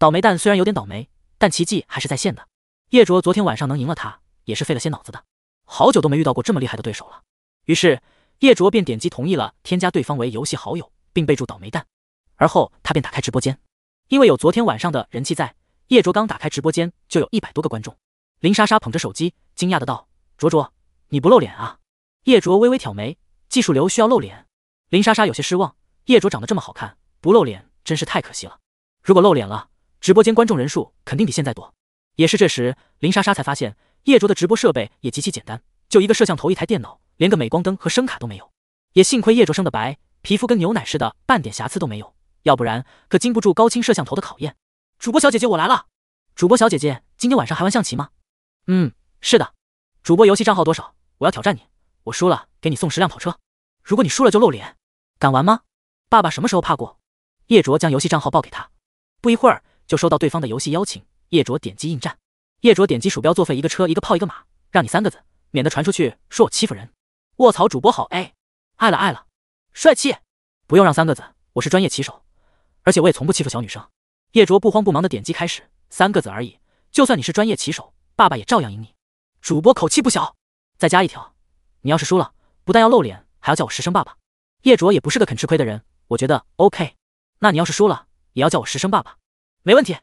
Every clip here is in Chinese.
倒霉蛋虽然有点倒霉，但奇迹还是在线的。叶卓昨天晚上能赢了他，也是费了些脑子的。好久都没遇到过这么厉害的对手了。于是叶卓便点击同意了添加对方为游戏好友，并备注倒霉蛋。而后他便打开直播间，因为有昨天晚上的人气在，叶卓刚打开直播间就有一百多个观众。林莎莎捧着手机惊讶的道：“卓卓，你不露脸啊？”叶卓微微挑眉：“技术流需要露脸。”林莎莎有些失望：“叶卓长得这么好看，不露脸真是太可惜了。如果露脸了……”直播间观众人数肯定比现在多。也是这时，林莎莎才发现叶卓的直播设备也极其简单，就一个摄像头、一台电脑，连个美光灯和声卡都没有。也幸亏叶卓生的白，皮肤跟牛奶似的，半点瑕疵都没有，要不然可经不住高清摄像头的考验。主播小姐姐，我来了！主播小姐姐，今天晚上还玩象棋吗？嗯，是的。主播游戏账号多少？我要挑战你，我输了给你送十辆跑车，如果你输了就露脸，敢玩吗？爸爸什么时候怕过？叶卓将游戏账号报给他，不一会儿。就收到对方的游戏邀请，叶卓点击应战。叶卓点击鼠标作废，一个车，一个炮，一个马，让你三个字，免得传出去说我欺负人。卧槽，主播好哎，爱了爱了，帅气。不用让三个字，我是专业棋手，而且我也从不欺负小女生。叶卓不慌不忙的点击开始，三个字而已，就算你是专业棋手，爸爸也照样赢你。主播口气不小，再加一条，你要是输了，不但要露脸，还要叫我十声爸爸。叶卓也不是个肯吃亏的人，我觉得 OK。那你要是输了，也要叫我十声爸爸。没问题。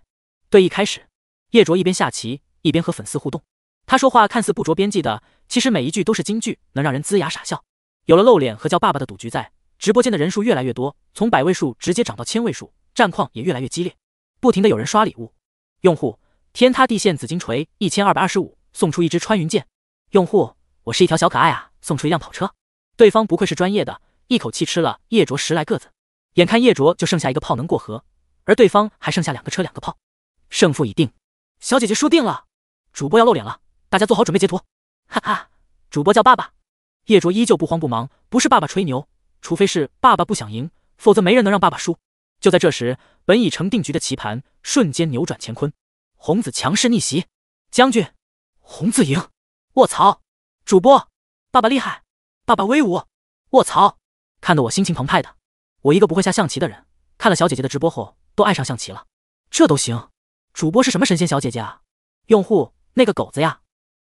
对，一开始，叶卓一边下棋一边和粉丝互动。他说话看似不着边际的，其实每一句都是金句，能让人龇牙傻笑。有了露脸和叫爸爸的赌局在，直播间的人数越来越多，从百位数直接涨到千位数，战况也越来越激烈。不停的有人刷礼物，用户天塌地陷紫金锤一千二百二十五送出一支穿云箭，用户我是一条小可爱啊送出一辆跑车。对方不愧是专业的，一口气吃了叶卓十来个子，眼看叶卓就剩下一个炮能过河。而对方还剩下两个车两个炮，胜负已定，小姐姐输定了。主播要露脸了，大家做好准备截图。哈哈，主播叫爸爸。叶卓依旧不慌不忙，不是爸爸吹牛，除非是爸爸不想赢，否则没人能让爸爸输。就在这时，本已成定局的棋盘瞬间扭转乾坤，红子强势逆袭，将军，红子赢！卧槽！主播，爸爸厉害，爸爸威武！卧槽！看得我心情澎湃的，我一个不会下象棋的人，看了小姐姐的直播后。都爱上象棋了，这都行。主播是什么神仙小姐姐啊？用户那个狗子呀，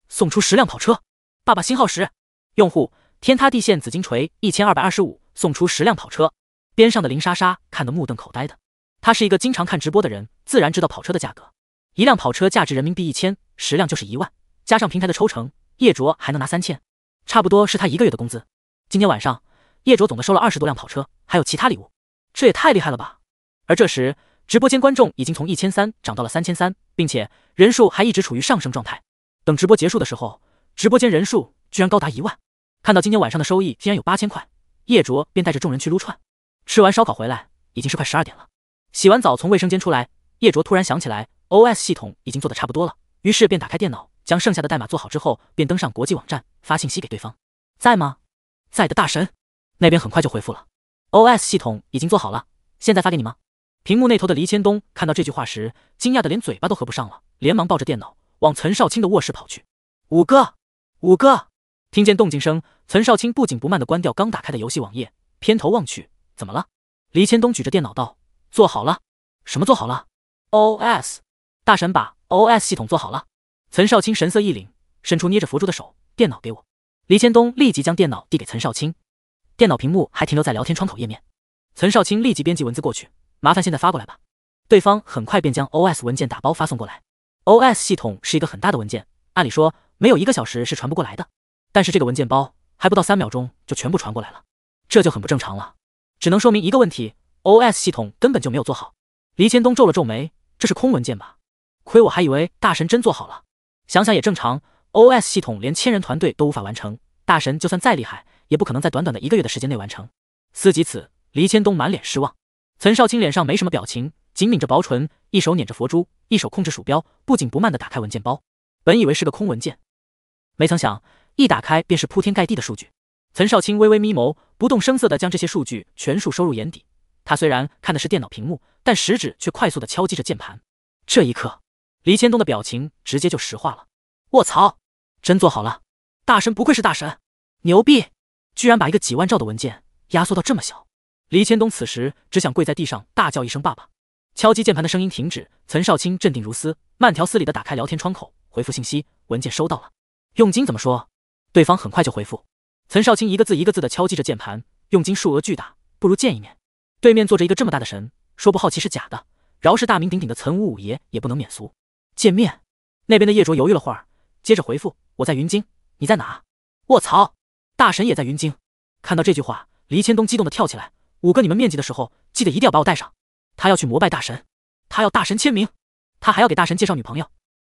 送出十辆跑车。爸爸星号十。用户天塌地陷紫金锤一千二百二十五，送出十辆跑车。边上的林莎莎看得目瞪口呆的，她是一个经常看直播的人，自然知道跑车的价格。一辆跑车价值人民币一千，十辆就是一万，加上平台的抽成，叶卓还能拿三千，差不多是他一个月的工资。今天晚上叶卓总的收了二十多辆跑车，还有其他礼物，这也太厉害了吧！而这时，直播间观众已经从一千三涨到了三千三，并且人数还一直处于上升状态。等直播结束的时候，直播间人数居然高达一万。看到今天晚上的收益竟然有八千块，叶卓便带着众人去撸串。吃完烧烤回来，已经是快十二点了。洗完澡从卫生间出来，叶卓突然想起来，OS 系统已经做的差不多了，于是便打开电脑，将剩下的代码做好之后，便登上国际网站发信息给对方：“在吗？在的大神，那边很快就回复了，OS 系统已经做好了，现在发给你吗？”屏幕那头的黎千东看到这句话时，惊讶的连嘴巴都合不上了，连忙抱着电脑往岑少卿的卧室跑去。五哥，五哥！听见动静声，岑少卿不紧不慢的关掉刚打开的游戏网页，偏头望去，怎么了？黎千东举着电脑道：“做好了，什么做好了？OS 大神把 OS 系统做好了。”岑少卿神色一凛，伸出捏着佛珠的手，电脑给我。黎千东立即将电脑递给岑少卿，电脑屏幕还停留在聊天窗口页面，岑少卿立即编辑文字过去。麻烦现在发过来吧。对方很快便将 O S 文件打包发送过来。O S 系统是一个很大的文件，按理说没有一个小时是传不过来的。但是这个文件包还不到三秒钟就全部传过来了，这就很不正常了。只能说明一个问题：O S 系统根本就没有做好。黎千东皱了皱眉，这是空文件吧？亏我还以为大神真做好了。想想也正常，O S 系统连千人团队都无法完成，大神就算再厉害，也不可能在短短的一个月的时间内完成。思及此，黎千东满脸失望。岑少卿脸上没什么表情，紧抿着薄唇，一手捻着佛珠，一手控制鼠标，不紧不慢的打开文件包。本以为是个空文件，没曾想一打开便是铺天盖地的数据。岑少卿微微眯眸，不动声色的将这些数据全数收入眼底。他虽然看的是电脑屏幕，但食指却快速的敲击着键盘。这一刻，黎千东的表情直接就石化了。卧槽，真做好了！大神不愧是大神，牛逼！居然把一个几万兆的文件压缩到这么小。黎千东此时只想跪在地上大叫一声“爸爸”。敲击键盘的声音停止，岑少卿镇定如斯，慢条斯理的打开聊天窗口，回复信息：“文件收到了，佣金怎么说？”对方很快就回复。岑少卿一个字一个字的敲击着键盘，佣金数额巨大，不如见一面。对面坐着一个这么大的神，说不好奇是假的。饶是大名鼎鼎的岑五五爷也不能免俗。见面。那边的叶卓犹豫了会儿，接着回复：“我在云京，你在哪？”卧槽，大神也在云京。看到这句话，黎千东激动的跳起来。五个，你们面基的时候，记得一定要把我带上。他要去膜拜大神，他要大神签名，他还要给大神介绍女朋友。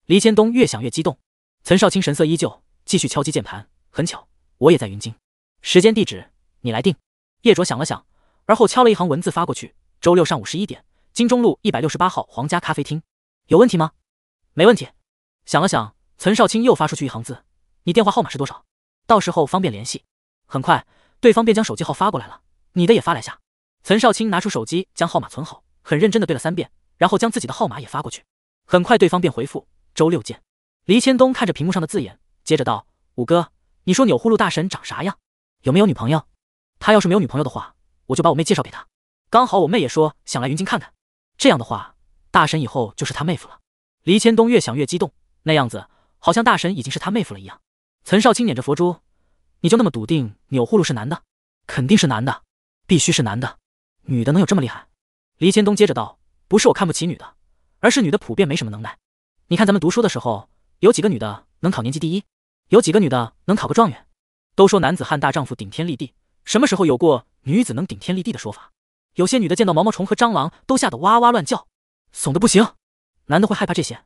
黎千东越想越激动。岑少卿神色依旧，继续敲击键盘。很巧，我也在云京，时间地址你来定。叶卓想了想，而后敲了一行文字发过去：周六上午十一点，金钟路一百六十八号皇家咖啡厅。有问题吗？没问题。想了想，岑少卿又发出去一行字：你电话号码是多少？到时候方便联系。很快，对方便将手机号发过来了。你的也发来下，岑少卿拿出手机将号码存好，很认真的对了三遍，然后将自己的号码也发过去。很快，对方便回复：“周六见。”黎千东看着屏幕上的字眼，接着道：“五哥，你说钮祜禄大神长啥样？有没有女朋友？他要是没有女朋友的话，我就把我妹介绍给他。刚好我妹也说想来云京看看，这样的话，大神以后就是他妹夫了。”黎千东越想越激动，那样子好像大神已经是他妹夫了一样。岑少卿捻着佛珠：“你就那么笃定钮祜禄是男的？肯定是男的。”必须是男的，女的能有这么厉害？黎千东接着道：“不是我看不起女的，而是女的普遍没什么能耐。你看咱们读书的时候，有几个女的能考年级第一？有几个女的能考个状元？都说男子汉大丈夫顶天立地，什么时候有过女子能顶天立地的说法？有些女的见到毛毛虫和蟑螂都吓得哇哇乱叫，怂的不行。男的会害怕这些，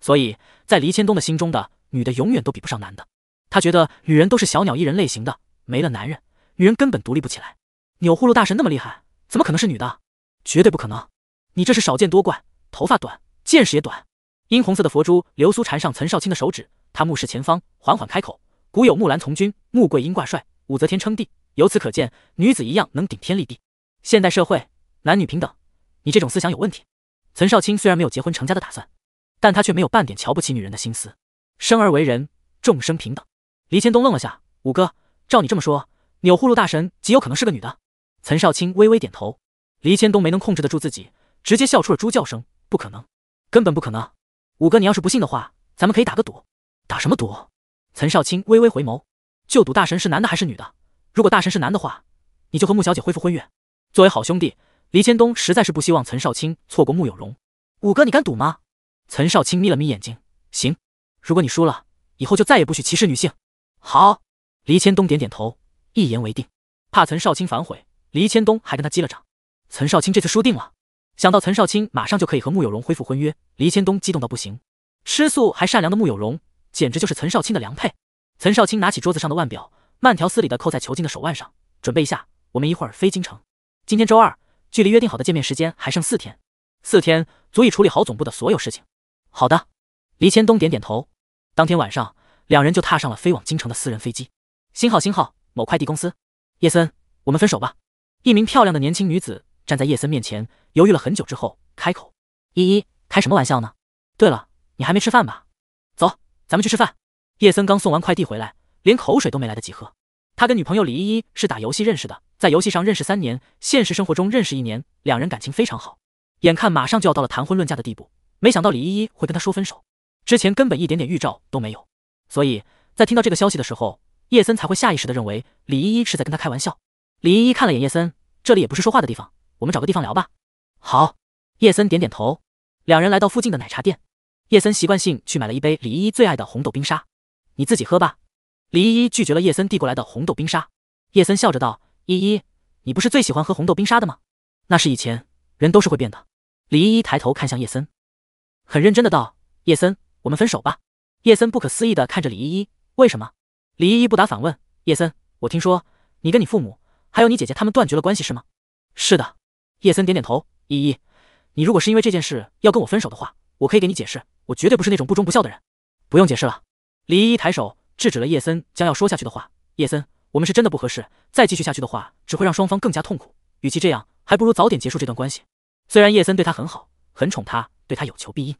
所以在黎千东的心中的女的永远都比不上男的。他觉得女人都是小鸟依人类型的，没了男人，女人根本独立不起来。”钮祜禄大神那么厉害，怎么可能是女的？绝对不可能！你这是少见多怪，头发短，见识也短。殷红色的佛珠流苏缠上岑少卿的手指，他目视前方，缓缓开口：“古有木兰从军，穆桂英挂帅，武则天称帝，由此可见，女子一样能顶天立地。现代社会，男女平等，你这种思想有问题。”岑少卿虽然没有结婚成家的打算，但他却没有半点瞧不起女人的心思。生而为人，众生平等。黎千东愣了下：“五哥，照你这么说，钮祜禄大神极有可能是个女的？”岑少卿微微点头，黎千东没能控制得住自己，直接笑出了猪叫声。不可能，根本不可能！五哥，你要是不信的话，咱们可以打个赌。打什么赌？岑少卿微微回眸，就赌大神是男的还是女的。如果大神是男的话，你就和穆小姐恢复婚约。作为好兄弟，黎千东实在是不希望岑少卿错过穆有容。五哥，你敢赌吗？岑少卿眯了眯眼睛，行。如果你输了，以后就再也不许歧视女性。好，黎千东点点头，一言为定。怕岑少卿反悔。黎千东还跟他击了掌。岑少卿这次输定了。想到岑少卿马上就可以和穆有荣恢复婚约，黎千东激动到不行。吃素还善良的穆有荣，简直就是岑少卿的良配。岑少卿拿起桌子上的腕表，慢条斯理地扣在裘静的手腕上。准备一下，我们一会儿飞京城。今天周二，距离约定好的见面时间还剩四天。四天足以处理好总部的所有事情。好的。黎千东点点头。当天晚上，两人就踏上了飞往京城的私人飞机。星号星号，某快递公司。叶森，我们分手吧。一名漂亮的年轻女子站在叶森面前，犹豫了很久之后开口：“依依，开什么玩笑呢？对了，你还没吃饭吧？走，咱们去吃饭。”叶森刚送完快递回来，连口水都没来得及喝。他跟女朋友李依依是打游戏认识的，在游戏上认识三年，现实生活中认识一年，两人感情非常好。眼看马上就要到了谈婚论嫁的地步，没想到李依依会跟他说分手，之前根本一点点预兆都没有，所以在听到这个消息的时候，叶森才会下意识的认为李依依是在跟他开玩笑。李依依看了眼叶森，这里也不是说话的地方，我们找个地方聊吧。好，叶森点点头，两人来到附近的奶茶店。叶森习惯性去买了一杯李依依最爱的红豆冰沙，你自己喝吧。李依依拒绝了叶森递过来的红豆冰沙。叶森笑着道：“依依，你不是最喜欢喝红豆冰沙的吗？”那是以前，人都是会变的。李依依抬头看向叶森，很认真的道：“叶森，我们分手吧。”叶森不可思议的看着李依依，为什么？李依依不答反问：“叶森，我听说你跟你父母……”还有你姐姐，他们断绝了关系是吗？是的，叶森点点头。依依，你如果是因为这件事要跟我分手的话，我可以给你解释，我绝对不是那种不忠不孝的人。不用解释了。李依依抬手制止了叶森将要说下去的话。叶森，我们是真的不合适，再继续下去的话，只会让双方更加痛苦。与其这样，还不如早点结束这段关系。虽然叶森对她很好，很宠她，对她有求必应，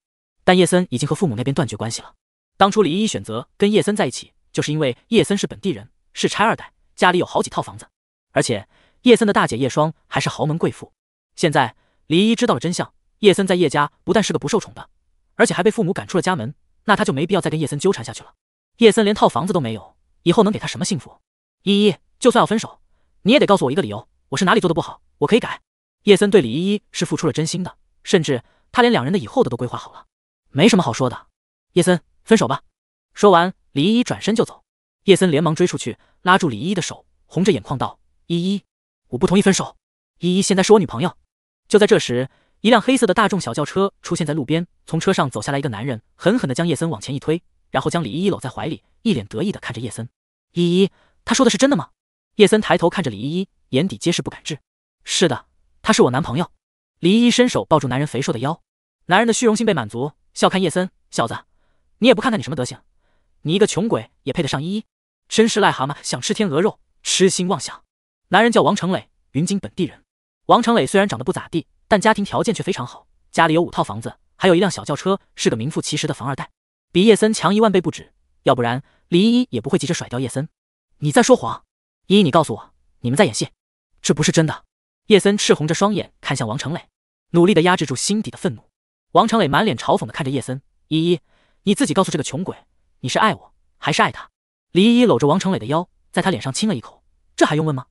但叶森已经和父母那边断绝关系了。当初李依依选择跟叶森在一起，就是因为叶森是本地人，是拆二代，家里有好几套房子。而且叶森的大姐叶霜还是豪门贵妇。现在李一知道了真相，叶森在叶家不但是个不受宠的，而且还被父母赶出了家门。那他就没必要再跟叶森纠缠下去了。叶森连套房子都没有，以后能给他什么幸福？依依，就算要分手，你也得告诉我一个理由，我是哪里做的不好，我可以改。叶森对李依依是付出了真心的，甚至他连两人的以后的都规划好了。没什么好说的，叶森，分手吧。说完，李依依转身就走。叶森连忙追出去，拉住李依依的手，红着眼眶道。依依，我不同意分手。依依现在是我女朋友。就在这时，一辆黑色的大众小轿车出现在路边，从车上走下来一个男人，狠狠地将叶森往前一推，然后将李依依搂在怀里，一脸得意地看着叶森。依依，他说的是真的吗？叶森抬头看着李依依，眼底皆是不敢置。是的，他是我男朋友。李依依伸手抱住男人肥硕的腰，男人的虚荣心被满足，笑看叶森，小子，你也不看看你什么德行，你一个穷鬼也配得上依依？真是癞蛤蟆想吃天鹅肉，痴心妄想。男人叫王成磊，云京本地人。王成磊虽然长得不咋地，但家庭条件却非常好，家里有五套房子，还有一辆小轿车，是个名副其实的房二代，比叶森强一万倍不止。要不然李依依也不会急着甩掉叶森。你在说谎，依依，你告诉我，你们在演戏，这不是真的。叶森赤红着双眼看向王成磊，努力的压制住心底的愤怒。王成磊满脸嘲讽的看着叶森，依依，你自己告诉这个穷鬼，你是爱我，还是爱他？李依依搂着王成磊的腰，在他脸上亲了一口，这还用问吗？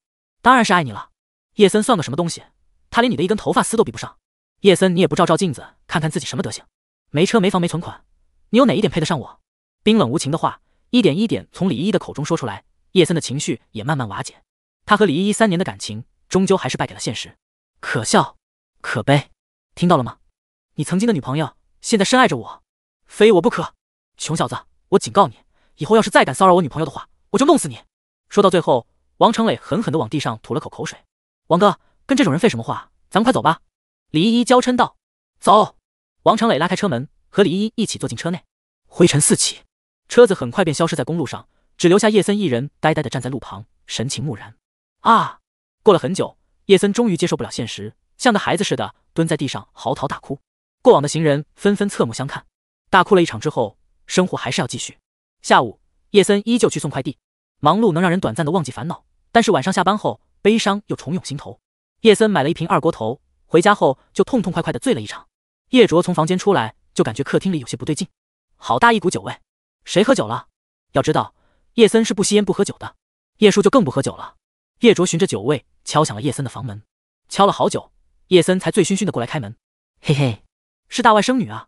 当然是爱你了，叶森算个什么东西？他连你的一根头发丝都比不上。叶森，你也不照照镜子，看看自己什么德行？没车没房没存款，你有哪一点配得上我？冰冷无情的话一点一点从李依依的口中说出来，叶森的情绪也慢慢瓦解。他和李依依三年的感情，终究还是败给了现实。可笑，可悲。听到了吗？你曾经的女朋友现在深爱着我，非我不可。穷小子，我警告你，以后要是再敢骚扰我女朋友的话，我就弄死你！说到最后。王成磊狠狠地往地上吐了口口水。王哥，跟这种人废什么话？咱们快走吧！李依依娇嗔道。走！王成磊拉开车门，和李依依一起坐进车内，灰尘四起，车子很快便消失在公路上，只留下叶森一人呆呆地站在路旁，神情木然。啊！过了很久，叶森终于接受不了现实，像个孩子似的蹲在地上嚎啕大哭。过往的行人纷纷侧目相看。大哭了一场之后，生活还是要继续。下午，叶森依旧去送快递，忙碌能让人短暂的忘记烦恼。但是晚上下班后，悲伤又重涌心头。叶森买了一瓶二锅头，回家后就痛痛快快的醉了一场。叶卓从房间出来，就感觉客厅里有些不对劲，好大一股酒味，谁喝酒了？要知道叶森是不吸烟不喝酒的，叶叔就更不喝酒了。叶卓循着酒味敲响了叶森的房门，敲了好久，叶森才醉醺醺的过来开门。嘿嘿，是大外甥女啊，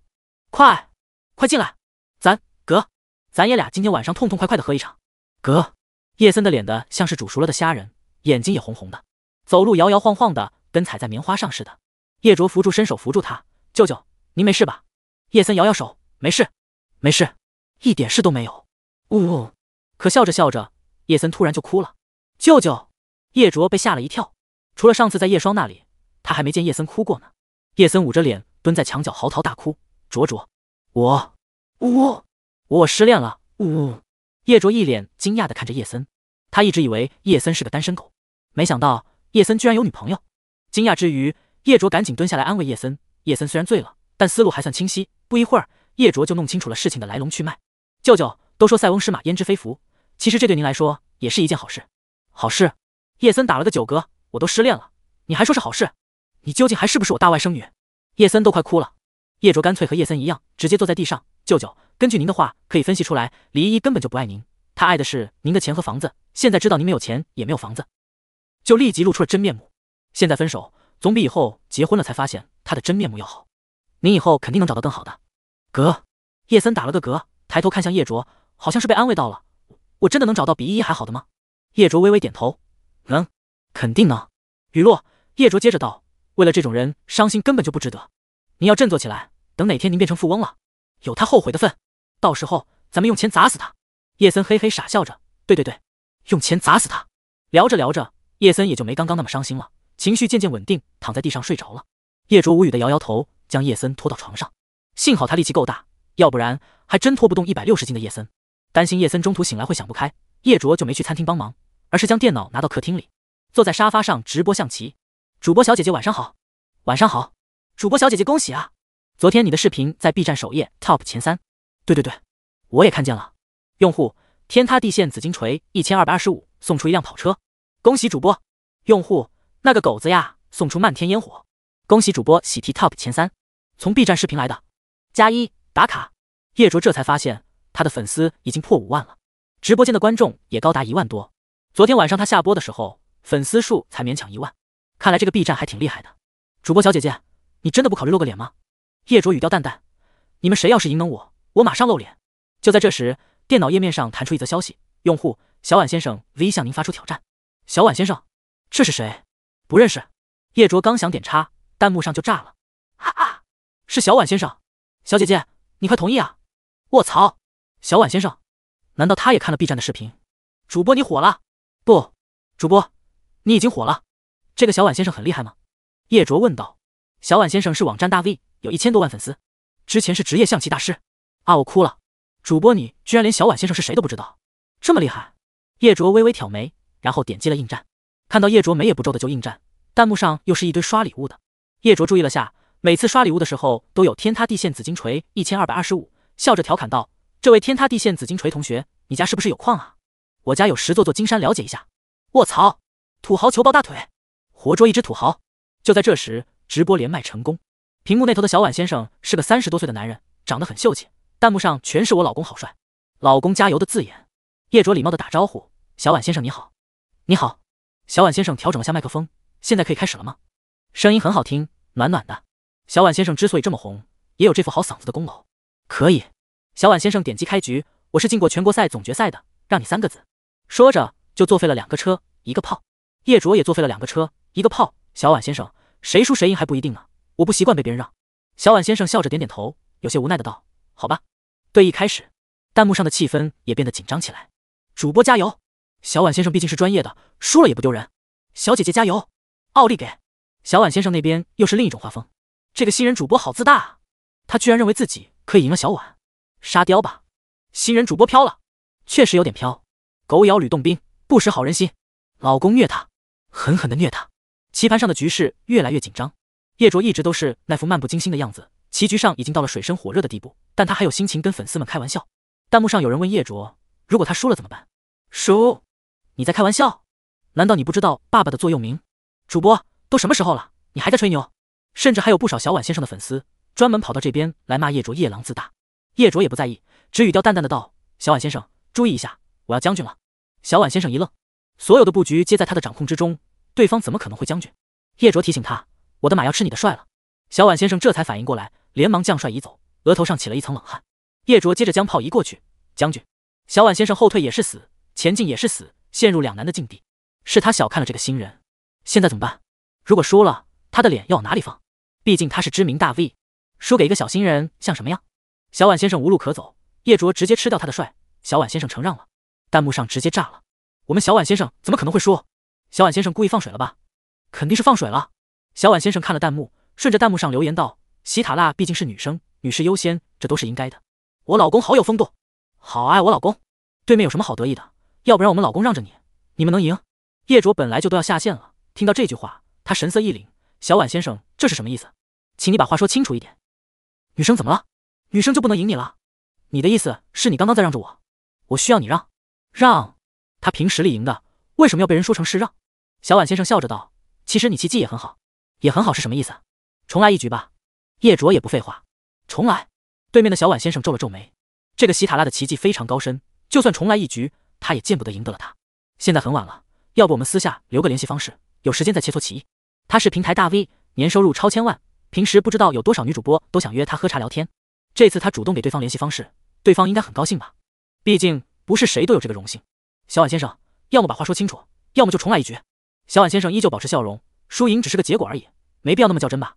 快快进来，咱哥，咱爷俩今天晚上痛痛快快的喝一场，哥。叶森的脸的像是煮熟了的虾仁，眼睛也红红的，走路摇摇晃晃的，跟踩在棉花上似的。叶卓扶住，伸手扶住他，舅舅，您没事吧？叶森摇摇手，没事，没事，一点事都没有。呜，呜。可笑着笑着，叶森突然就哭了。舅舅，叶卓被吓了一跳，除了上次在叶霜那里，他还没见叶森哭过呢。叶森捂着脸蹲在墙角嚎啕大哭。卓卓，我，我，我失恋了。呜呜。叶卓一脸惊讶的看着叶森，他一直以为叶森是个单身狗，没想到叶森居然有女朋友。惊讶之余，叶卓赶紧蹲下来安慰叶森。叶森虽然醉了，但思路还算清晰。不一会儿，叶卓就弄清楚了事情的来龙去脉。舅舅都说塞翁失马焉知非福，其实这对您来说也是一件好事。好事？叶森打了个酒嗝，我都失恋了，你还说是好事？你究竟还是不是我大外甥女？叶森都快哭了。叶卓干脆和叶森一样，直接坐在地上。舅舅，根据您的话，可以分析出来，李依依根本就不爱您，她爱的是您的钱和房子。现在知道您没有钱也没有房子，就立即露出了真面目。现在分手，总比以后结婚了才发现她的真面目要好。您以后肯定能找到更好的。嗝，叶森打了个嗝，抬头看向叶卓，好像是被安慰到了。我真的能找到比依依还好的吗？叶卓微微点头，能，肯定能。雨落，叶卓接着道，为了这种人伤心根本就不值得。您要振作起来，等哪天您变成富翁了。有他后悔的份，到时候咱们用钱砸死他。叶森嘿嘿傻笑着，对对对，用钱砸死他。聊着聊着，叶森也就没刚刚那么伤心了，情绪渐渐稳定，躺在地上睡着了。叶卓无语的摇摇头，将叶森拖到床上。幸好他力气够大，要不然还真拖不动一百六十斤的叶森。担心叶森中途醒来会想不开，叶卓就没去餐厅帮忙，而是将电脑拿到客厅里，坐在沙发上直播象棋。主播小姐姐晚上好，晚上好。主播小姐姐恭喜啊。昨天你的视频在 B 站首页 TOP 前三，对对对，我也看见了。用户天塌地陷紫金锤一千二百二十五送出一辆跑车，恭喜主播。用户那个狗子呀送出漫天烟火，恭喜主播喜提 TOP 前三，从 B 站视频来的，加一打卡。叶卓这才发现他的粉丝已经破五万了，直播间的观众也高达一万多。昨天晚上他下播的时候粉丝数才勉强一万，看来这个 B 站还挺厉害的。主播小姐姐，你真的不考虑露个脸吗？叶卓语调淡淡：“你们谁要是赢能我，我马上露脸。”就在这时，电脑页面上弹出一则消息：“用户小婉先生 V 向您发出挑战。”小婉先生，这是谁？不认识。叶卓刚想点叉，弹幕上就炸了：“哈哈，是小婉先生，小姐姐，你快同意啊！”卧槽，小婉先生，难道他也看了 B 站的视频？主播你火了？不，主播，你已经火了。这个小婉先生很厉害吗？叶卓问道。小婉先生是网站大 V。有一千多万粉丝，之前是职业象棋大师，啊，我哭了，主播你居然连小婉先生是谁都不知道，这么厉害。叶卓微微挑眉，然后点击了应战。看到叶卓眉也不皱的就应战，弹幕上又是一堆刷礼物的。叶卓注意了下，每次刷礼物的时候都有天塌地陷紫金锤一千二百二十五，笑着调侃道：“这位天塌地陷紫金锤同学，你家是不是有矿啊？我家有十座座金山，了解一下。”卧槽，土豪求抱大腿，活捉一只土豪。就在这时，直播连麦成功。屏幕那头的小婉先生是个三十多岁的男人，长得很秀气。弹幕上全是我老公好帅，老公加油的字眼。叶卓礼貌的打招呼：“小婉先生你好。”“你好。”小婉先生调整了下麦克风：“现在可以开始了吗？”声音很好听，暖暖的。小婉先生之所以这么红，也有这副好嗓子的功劳。可以。小婉先生点击开局：“我是进过全国赛总决赛的，让你三个字。”说着就作废了两个车一个炮。叶卓也作废了两个车一个炮。小婉先生，谁输谁赢还不一定呢。我不习惯被别人让。小婉先生笑着点点头，有些无奈的道：“好吧。”对，开始。弹幕上的气氛也变得紧张起来。主播加油！小婉先生毕竟是专业的，输了也不丢人。小姐姐加油！奥利给！小婉先生那边又是另一种画风。这个新人主播好自大啊！他居然认为自己可以赢了小婉？沙雕吧！新人主播飘了，确实有点飘。狗咬吕洞宾，不识好人心。老公虐他，狠狠的虐他。棋盘上的局势越来越紧张。叶卓一直都是那副漫不经心的样子，棋局上已经到了水深火热的地步，但他还有心情跟粉丝们开玩笑。弹幕上有人问叶卓，如果他输了怎么办？输？你在开玩笑？难道你不知道爸爸的座右铭？主播都什么时候了，你还在吹牛？甚至还有不少小婉先生的粉丝专门跑到这边来骂叶卓夜郎自大。叶卓也不在意，只语调淡淡的道：“小婉先生，注意一下，我要将军了。”小婉先生一愣，所有的布局皆在他的掌控之中，对方怎么可能会将军？叶卓提醒他。我的马要吃你的帅了，小宛先生这才反应过来，连忙将帅移走，额头上起了一层冷汗。叶卓接着将炮移过去，将军，小宛先生后退也是死，前进也是死，陷入两难的境地。是他小看了这个新人，现在怎么办？如果输了，他的脸要往哪里放？毕竟他是知名大 V，输给一个小新人像什么样？小宛先生无路可走，叶卓直接吃掉他的帅，小宛先生承让了。弹幕上直接炸了，我们小宛先生怎么可能会输？小宛先生故意放水了吧？肯定是放水了。小婉先生看了弹幕，顺着弹幕上留言道：“喜塔拉毕竟是女生，女士优先，这都是应该的。”我老公好有风度，好爱我老公。对面有什么好得意的？要不然我们老公让着你，你们能赢？叶卓本来就都要下线了，听到这句话，他神色一凛。小婉先生这是什么意思？请你把话说清楚一点。女生怎么了？女生就不能赢你了？你的意思是，你刚刚在让着我？我需要你让？让？他凭实力赢的，为什么要被人说成是让？小婉先生笑着道：“其实你奇迹也很好。”也很好是什么意思？重来一局吧。叶卓也不废话，重来。对面的小婉先生皱了皱眉，这个西塔拉的奇迹非常高深，就算重来一局，他也见不得赢得了他。现在很晚了，要不我们私下留个联系方式，有时间再切磋棋艺。他是平台大 V，年收入超千万，平时不知道有多少女主播都想约他喝茶聊天。这次他主动给对方联系方式，对方应该很高兴吧？毕竟不是谁都有这个荣幸。小婉先生，要么把话说清楚，要么就重来一局。小婉先生依旧保持笑容。输赢只是个结果而已，没必要那么较真吧？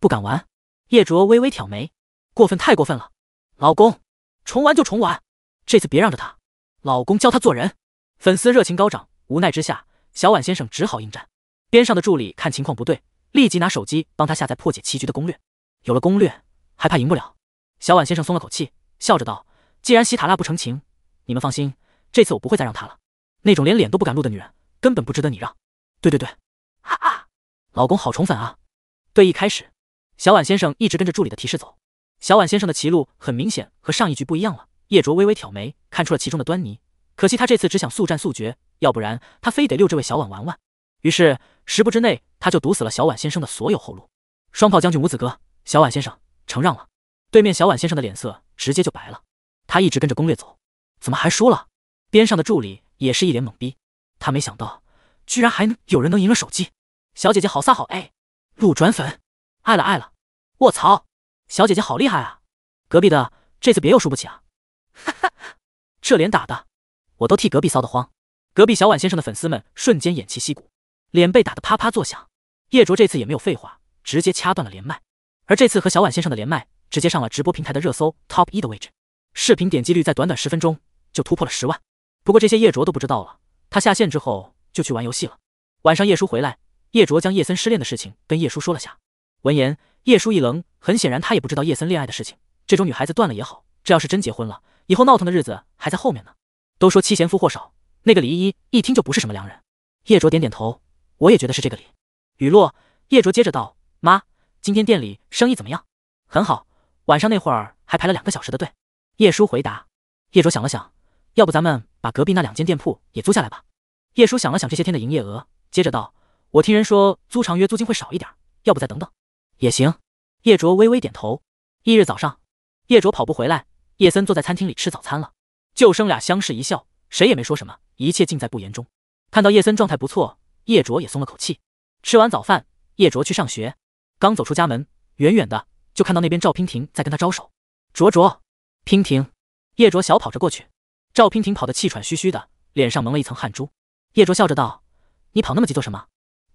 不敢玩？叶卓微微挑眉，过分太过分了。老公，重玩就重玩，这次别让着他，老公教他做人。粉丝热情高涨，无奈之下，小婉先生只好应战。边上的助理看情况不对，立即拿手机帮他下载破解棋局的攻略。有了攻略，还怕赢不了？小婉先生松了口气，笑着道：“既然西塔拉不成情，你们放心，这次我不会再让她了。那种连脸都不敢露的女人，根本不值得你让。”对对对。老公好宠粉啊！对，一开始小婉先生一直跟着助理的提示走，小婉先生的棋路很明显和上一局不一样了。叶卓微微挑眉，看出了其中的端倪。可惜他这次只想速战速决，要不然他非得遛这位小婉玩玩。于是十步之内，他就堵死了小婉先生的所有后路。双炮将军，五子哥，小婉先生承让了。对面小婉先生的脸色直接就白了，他一直跟着攻略走，怎么还输了？边上的助理也是一脸懵逼，他没想到居然还能有人能赢了手机。小姐姐好飒好 A，路转粉，爱了爱了！卧槽，小姐姐好厉害啊！隔壁的这次别又输不起啊！哈哈哈，这脸打的，我都替隔壁骚得慌。隔壁小婉先生的粉丝们瞬间偃旗息鼓，脸被打得啪啪作响。叶卓这次也没有废话，直接掐断了连麦。而这次和小婉先生的连麦，直接上了直播平台的热搜 Top 一的位置，视频点击率在短短十分钟就突破了十万。不过这些叶卓都不知道了，他下线之后就去玩游戏了。晚上叶叔回来。叶卓将叶森失恋的事情跟叶叔说了下，闻言叶叔一愣，很显然他也不知道叶森恋爱的事情。这种女孩子断了也好，这要是真结婚了，以后闹腾的日子还在后面呢。都说妻贤夫祸少，那个李依依一听就不是什么良人。叶卓点点头，我也觉得是这个理。雨落，叶卓接着道：“妈，今天店里生意怎么样？很好，晚上那会儿还排了两个小时的队。”叶叔回答。叶卓想了想，要不咱们把隔壁那两间店铺也租下来吧？叶叔想了想这些天的营业额，接着道。我听人说租长约租金会少一点，要不再等等，也行。叶卓微微点头。翌日早上，叶卓跑步回来，叶森坐在餐厅里吃早餐了。舅生俩相视一笑，谁也没说什么，一切尽在不言中。看到叶森状态不错，叶卓也松了口气。吃完早饭，叶卓去上学。刚走出家门，远远的就看到那边赵娉婷在跟他招手。卓卓，娉婷。叶卓小跑着过去，赵娉婷跑得气喘吁吁的，脸上蒙了一层汗珠。叶卓笑着道：“你跑那么急做什么？”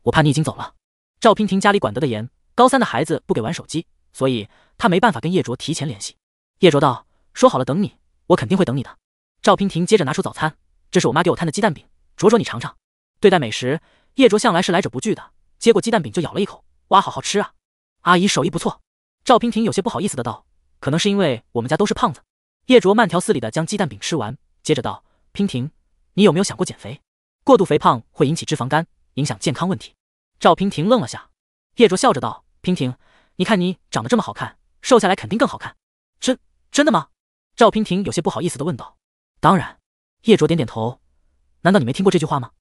我怕你已经走了。赵婷婷家里管得的严，高三的孩子不给玩手机，所以她没办法跟叶卓提前联系。叶卓道：“说好了等你，我肯定会等你的。”赵婷婷接着拿出早餐，这是我妈给我摊的鸡蛋饼，卓卓你尝尝。对待美食，叶卓向来是来者不拒的，接过鸡蛋饼就咬了一口，哇，好好吃啊！阿姨手艺不错。赵婷婷有些不好意思的道：“可能是因为我们家都是胖子。”叶卓慢条斯理的将鸡蛋饼吃完，接着道：“婷婷，你有没有想过减肥？过度肥胖会引起脂肪肝。”影响健康问题。赵婷婷愣了下，叶卓笑着道：“婷婷，你看你长得这么好看，瘦下来肯定更好看。真真的吗？”赵婷婷有些不好意思的问道。“当然。”叶卓点点头，“难道你没听过这句话吗？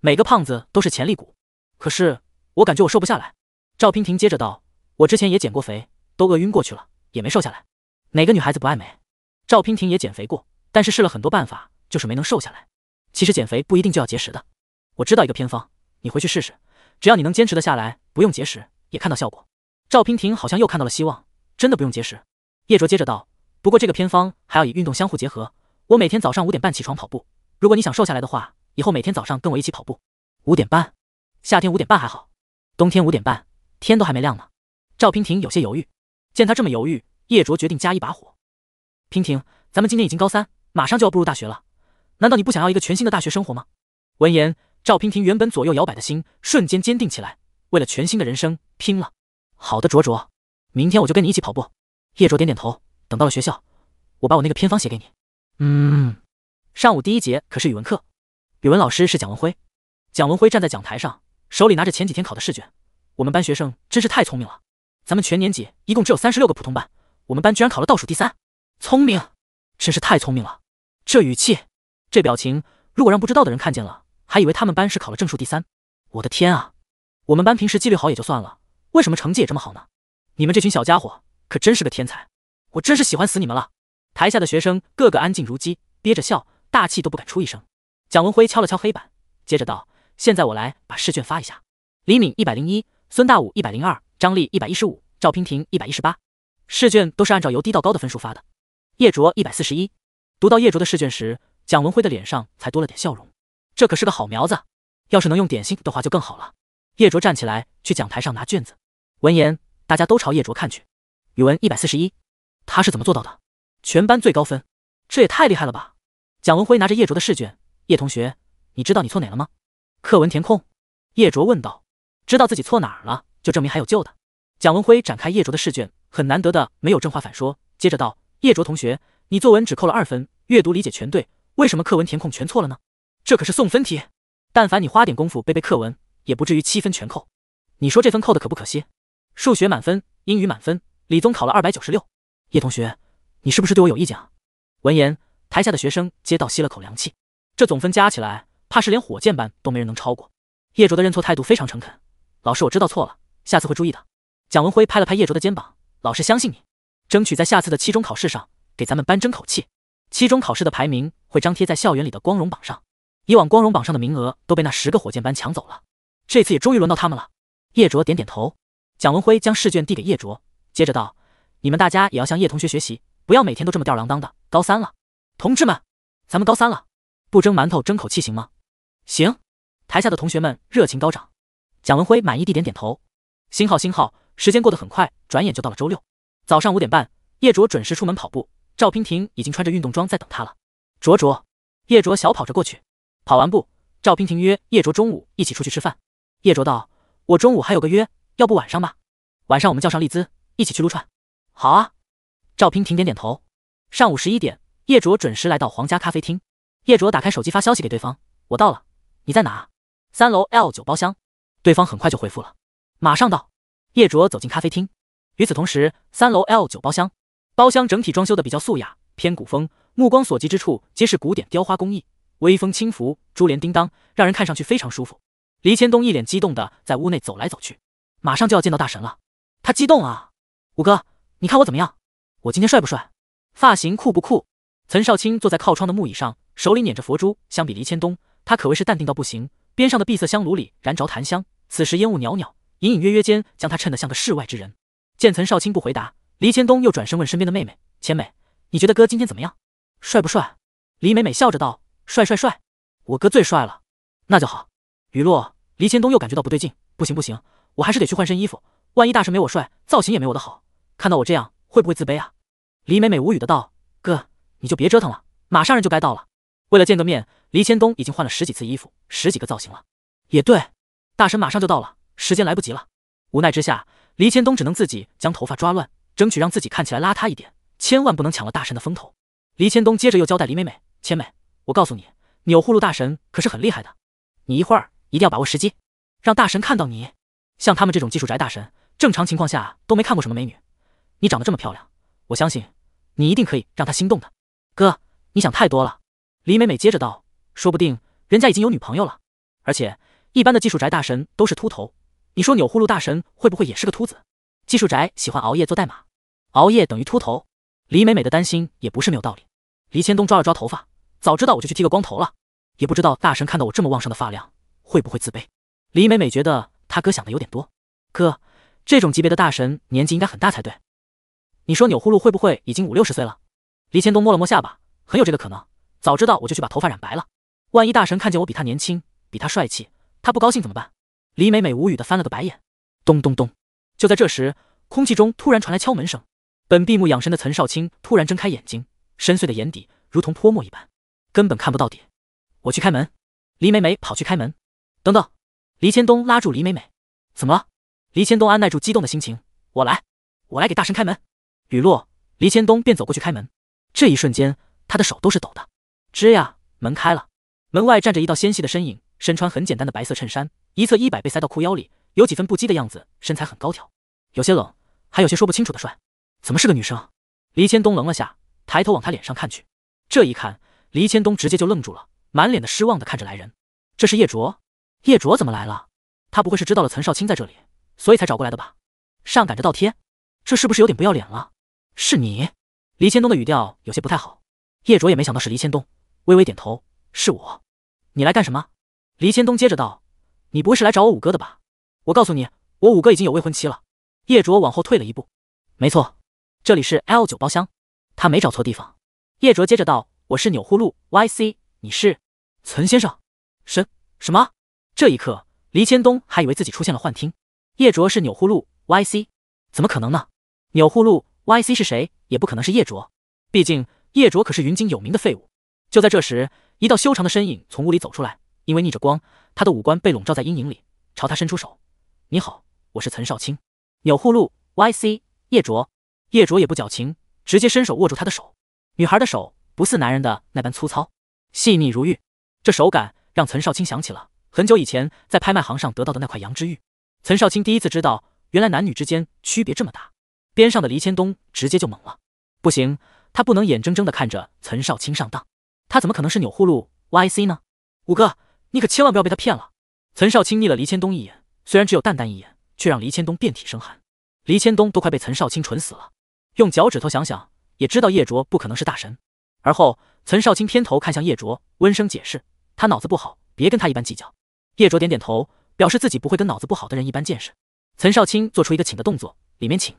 每个胖子都是潜力股。可是我感觉我瘦不下来。”赵婷婷接着道：“我之前也减过肥，都饿晕过去了，也没瘦下来。哪个女孩子不爱美？”赵婷婷也减肥过，但是试了很多办法，就是没能瘦下来。其实减肥不一定就要节食的，我知道一个偏方。你回去试试，只要你能坚持的下来，不用节食也看到效果。赵平婷好像又看到了希望，真的不用节食？叶卓接着道，不过这个偏方还要以运动相互结合。我每天早上五点半起床跑步，如果你想瘦下来的话，以后每天早上跟我一起跑步。五点半？夏天五点半还好，冬天五点半天都还没亮呢。赵平婷有些犹豫，见他这么犹豫，叶卓决定加一把火。平婷，咱们今年已经高三，马上就要步入大学了，难道你不想要一个全新的大学生活吗？闻言。赵婷婷原本左右摇摆的心瞬间坚定起来，为了全新的人生拼了。好的，卓卓，明天我就跟你一起跑步。叶卓点点头。等到了学校，我把我那个偏方写给你。嗯。上午第一节可是语文课，语文老师是蒋文辉。蒋文辉站在讲台上，手里拿着前几天考的试卷。我们班学生真是太聪明了。咱们全年级一共只有三十六个普通班，我们班居然考了倒数第三，聪明，真是太聪明了。这语气，这表情，如果让不知道的人看见了。还以为他们班是考了正数第三，我的天啊！我们班平时纪律好也就算了，为什么成绩也这么好呢？你们这群小家伙可真是个天才，我真是喜欢死你们了！台下的学生个个安静如鸡，憋着笑，大气都不敢出一声。蒋文辉敲了敲黑板，接着道：“现在我来把试卷发一下。李敏一百零一，孙大武一百零二，张丽一百一十五，赵婷婷一百一十八。试卷都是按照由低到高的分数发的。叶卓一百四十一。读到叶卓的试卷时，蒋文辉的脸上才多了点笑容。”这可是个好苗子，要是能用点心的话就更好了。叶卓站起来去讲台上拿卷子。闻言，大家都朝叶卓看去。语文一百四十一，他是怎么做到的？全班最高分，这也太厉害了吧！蒋文辉拿着叶卓的试卷，叶同学，你知道你错哪了吗？课文填空。叶卓问道：“知道自己错哪儿了，就证明还有救的。”蒋文辉展开叶卓的试卷，很难得的没有正话反说，接着道：“叶卓同学，你作文只扣了二分，阅读理解全对，为什么课文填空全错了呢？”这可是送分题，但凡你花点功夫背背课文，也不至于七分全扣。你说这分扣的可不可惜？数学满分，英语满分，理综考了二百九十六。叶同学，你是不是对我有意见啊？闻言，台下的学生皆倒吸了口凉气。这总分加起来，怕是连火箭班都没人能超过。叶卓的认错态度非常诚恳，老师我知道错了，下次会注意的。蒋文辉拍了拍叶卓的肩膀，老师相信你，争取在下次的期中考试上给咱们班争口气。期中考试的排名会张贴在校园里的光荣榜上。以往光荣榜上的名额都被那十个火箭班抢走了，这次也终于轮到他们了。叶卓点点头，蒋文辉将试卷递给叶卓，接着道：“你们大家也要向叶同学学习，不要每天都这么吊儿郎当的。高三了，同志们，咱们高三了，不蒸馒头争口气行吗？行。”台下的同学们热情高涨，蒋文辉满意地点点头。新号新号，时间过得很快，转眼就到了周六早上五点半，叶卓准时出门跑步，赵娉婷已经穿着运动装在等他了。卓卓，叶卓小跑着过去。跑完步，赵平婷约叶卓中午一起出去吃饭。叶卓道：“我中午还有个约，要不晚上吧？晚上我们叫上丽姿一起去撸串。”“好啊。”赵平婷点点头。上午十一点，叶卓准时来到皇家咖啡厅。叶卓打开手机发消息给对方：“我到了，你在哪？三楼 L 九包厢。”对方很快就回复了：“马上到。”叶卓走进咖啡厅。与此同时，三楼 L 九包厢，包厢整体装修的比较素雅，偏古风，目光所及之处皆是古典雕花工艺。微风轻拂，珠帘叮当，让人看上去非常舒服。黎千东一脸激动的在屋内走来走去，马上就要见到大神了，他激动啊！五哥，你看我怎么样？我今天帅不帅？发型酷不酷？岑少卿坐在靠窗的木椅上，手里捻着佛珠，相比黎千东，他可谓是淡定到不行。边上的碧色香炉里燃着檀香，此时烟雾袅袅，隐隐约约间将他衬得像个世外之人。见岑少卿不回答，黎千东又转身问身边的妹妹千美：“你觉得哥今天怎么样？帅不帅？”李美美笑着道。帅帅帅，我哥最帅了，那就好。雨落，黎千东又感觉到不对劲，不行不行，我还是得去换身衣服。万一大神没我帅，造型也没我的好，看到我这样会不会自卑啊？黎美美无语的道：“哥，你就别折腾了，马上人就该到了。为了见个面，黎千东已经换了十几次衣服，十几个造型了。也对，大神马上就到了，时间来不及了。无奈之下，黎千东只能自己将头发抓乱，争取让自己看起来邋遢一点，千万不能抢了大神的风头。黎千东接着又交代黎美美：千美。”我告诉你，钮祜禄大神可是很厉害的，你一会儿一定要把握时机，让大神看到你。像他们这种技术宅大神，正常情况下都没看过什么美女。你长得这么漂亮，我相信你一定可以让他心动的。哥，你想太多了。李美美接着道：“说不定人家已经有女朋友了，而且一般的技术宅大神都是秃头，你说钮祜禄大神会不会也是个秃子？技术宅喜欢熬夜做代码，熬夜等于秃头。”李美美的担心也不是没有道理。黎千东抓了抓头发。早知道我就去剃个光头了，也不知道大神看到我这么旺盛的发量会不会自卑。李美美觉得他哥想的有点多，哥这种级别的大神年纪应该很大才对。你说钮祜禄会不会已经五六十岁了？李千冬摸了摸下巴，很有这个可能。早知道我就去把头发染白了，万一大神看见我比他年轻，比他帅气，他不高兴怎么办？李美美无语的翻了个白眼。咚咚咚！就在这时，空气中突然传来敲门声。本闭目养神的岑少卿突然睁开眼睛，深邃的眼底如同泼墨一般。根本看不到底，我去开门。李美美跑去开门。等等，黎千东拉住李美美，怎么了？黎千东按耐住激动的心情，我来，我来给大神开门。雨落，黎千东便走过去开门。这一瞬间，他的手都是抖的。吱呀，门开了。门外站着一道纤细的身影，身穿很简单的白色衬衫，一侧衣摆被塞到裤腰里，有几分不羁的样子，身材很高挑，有些冷，还有些说不清楚的帅。怎么是个女生？黎千东愣了下，抬头往他脸上看去，这一看。黎千东直接就愣住了，满脸的失望的看着来人。这是叶卓，叶卓怎么来了？他不会是知道了岑少卿在这里，所以才找过来的吧？上赶着倒贴，这是不是有点不要脸了？是你？黎千东的语调有些不太好。叶卓也没想到是黎千东，微微点头，是我。你来干什么？黎千东接着道，你不会是来找我五哥的吧？我告诉你，我五哥已经有未婚妻了。叶卓往后退了一步。没错，这里是 L 九包厢，他没找错地方。叶卓接着道。我是钮祜禄 Y C，你是岑先生？什什么？这一刻，黎千东还以为自己出现了幻听。叶卓是钮祜禄 Y C，怎么可能呢？钮祜禄 Y C 是谁？也不可能是叶卓，毕竟叶卓可是云京有名的废物。就在这时，一道修长的身影从屋里走出来，因为逆着光，他的五官被笼罩在阴影里，朝他伸出手。你好，我是岑少卿。钮祜禄 Y C，叶卓。叶卓也不矫情，直接伸手握住他的手。女孩的手。不似男人的那般粗糙，细腻如玉，这手感让岑少卿想起了很久以前在拍卖行上得到的那块羊脂玉。岑少卿第一次知道，原来男女之间区别这么大。边上的黎千东直接就懵了，不行，他不能眼睁睁的看着岑少卿上当，他怎么可能是钮祜禄 Y C 呢？五哥，你可千万不要被他骗了。岑少卿睨了黎千东一眼，虽然只有淡淡一眼，却让黎千东遍体生寒。黎千东都快被岑少卿蠢死了，用脚趾头想想，也知道叶卓不可能是大神。而后，岑少卿偏头看向叶卓，温声解释：“他脑子不好，别跟他一般计较。”叶卓点点头，表示自己不会跟脑子不好的人一般见识。岑少卿做出一个请的动作：“里面请。”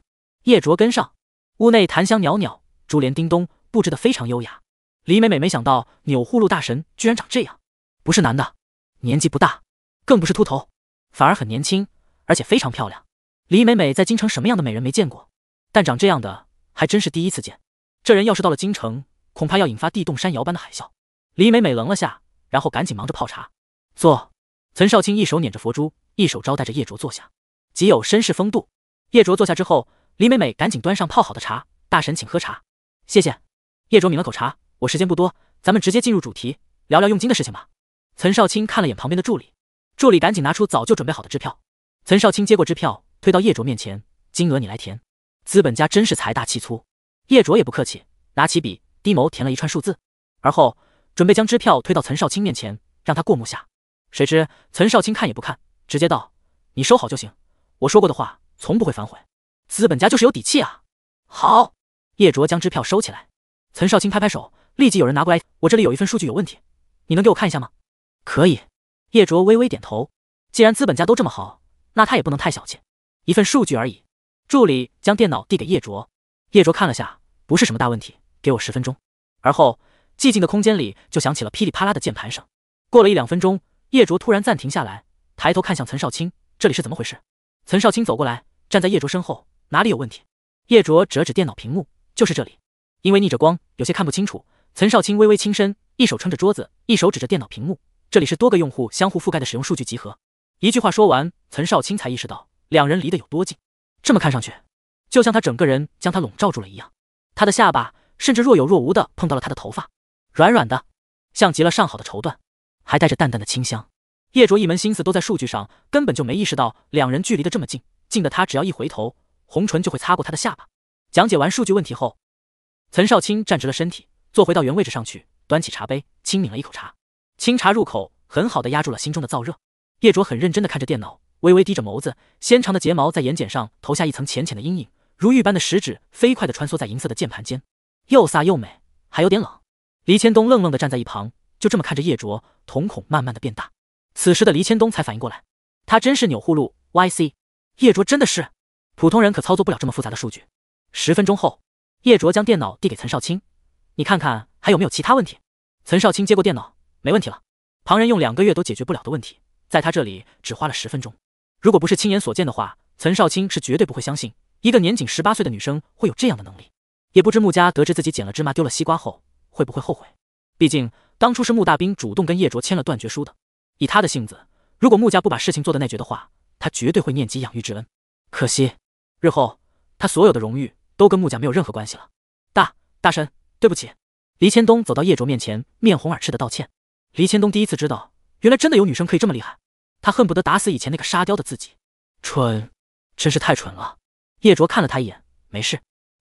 叶卓跟上。屋内檀香袅袅，珠帘叮咚，布置得非常优雅。李美美没想到钮祜禄大神居然长这样，不是男的，年纪不大，更不是秃头，反而很年轻，而且非常漂亮。李美美在京城什么样的美人没见过，但长这样的还真是第一次见。这人要是到了京城，恐怕要引发地动山摇般的海啸。李美美愣了下，然后赶紧忙着泡茶。坐。岑少卿一手捻着佛珠，一手招待着叶卓坐下，极有绅士风度。叶卓坐下之后，李美美赶紧端上泡好的茶。大神请喝茶。谢谢。叶卓抿了口茶。我时间不多，咱们直接进入主题，聊聊佣金的事情吧。岑少卿看了眼旁边的助理，助理赶紧拿出早就准备好的支票。岑少卿接过支票，推到叶卓面前。金额你来填。资本家真是财大气粗。叶卓也不客气，拿起笔。低眸填了一串数字，而后准备将支票推到岑少卿面前，让他过目下。谁知岑少卿看也不看，直接道：“你收好就行，我说过的话从不会反悔。”资本家就是有底气啊！好，叶卓将支票收起来。岑少卿拍拍手，立即有人拿过来：“我这里有一份数据有问题，你能给我看一下吗？”“可以。”叶卓微微点头。既然资本家都这么好，那他也不能太小气。一份数据而已。助理将电脑递给叶卓，叶卓看了下，不是什么大问题。给我十分钟，而后寂静的空间里就响起了噼里啪啦的键盘声。过了一两分钟，叶卓突然暂停下来，抬头看向岑少卿：“这里是怎么回事？”岑少卿走过来，站在叶卓身后：“哪里有问题？”叶卓指了指电脑屏幕：“就是这里。”因为逆着光，有些看不清楚。岑少卿微微轻身，一手撑着桌子，一手指着电脑屏幕：“这里是多个用户相互覆盖的使用数据集合。”一句话说完，岑少卿才意识到两人离得有多近。这么看上去，就像他整个人将他笼罩住了一样。他的下巴。甚至若有若无的碰到了他的头发，软软的，像极了上好的绸缎，还带着淡淡的清香。叶卓一门心思都在数据上，根本就没意识到两人距离的这么近，近的他只要一回头，红唇就会擦过他的下巴。讲解完数据问题后，岑少卿站直了身体，坐回到原位置上去，端起茶杯，轻抿了一口茶，清茶入口，很好的压住了心中的燥热。叶卓很认真的看着电脑，微微低着眸子，纤长的睫毛在眼睑上投下一层浅浅的阴影，如玉般的食指飞快的穿梭在银色的键盘间。又飒又美，还有点冷。黎千东愣愣的站在一旁，就这么看着叶卓，瞳孔慢慢的变大。此时的黎千东才反应过来，他真是钮祜禄 Y C，叶卓真的是，普通人可操作不了这么复杂的数据。十分钟后，叶卓将电脑递给岑少卿，你看看还有没有其他问题。岑少卿接过电脑，没问题了。旁人用两个月都解决不了的问题，在他这里只花了十分钟。如果不是亲眼所见的话，岑少卿是绝对不会相信一个年仅十八岁的女生会有这样的能力。也不知穆家得知自己捡了芝麻丢了西瓜后会不会后悔，毕竟当初是穆大兵主动跟叶卓签了断绝书的。以他的性子，如果穆家不把事情做得那绝的话，他绝对会念及养育之恩。可惜，日后他所有的荣誉都跟穆家没有任何关系了。大大神，对不起。黎千东走到叶卓面前，面红耳赤的道歉。黎千东第一次知道，原来真的有女生可以这么厉害。他恨不得打死以前那个沙雕的自己。蠢，真是太蠢了。叶卓看了他一眼，没事。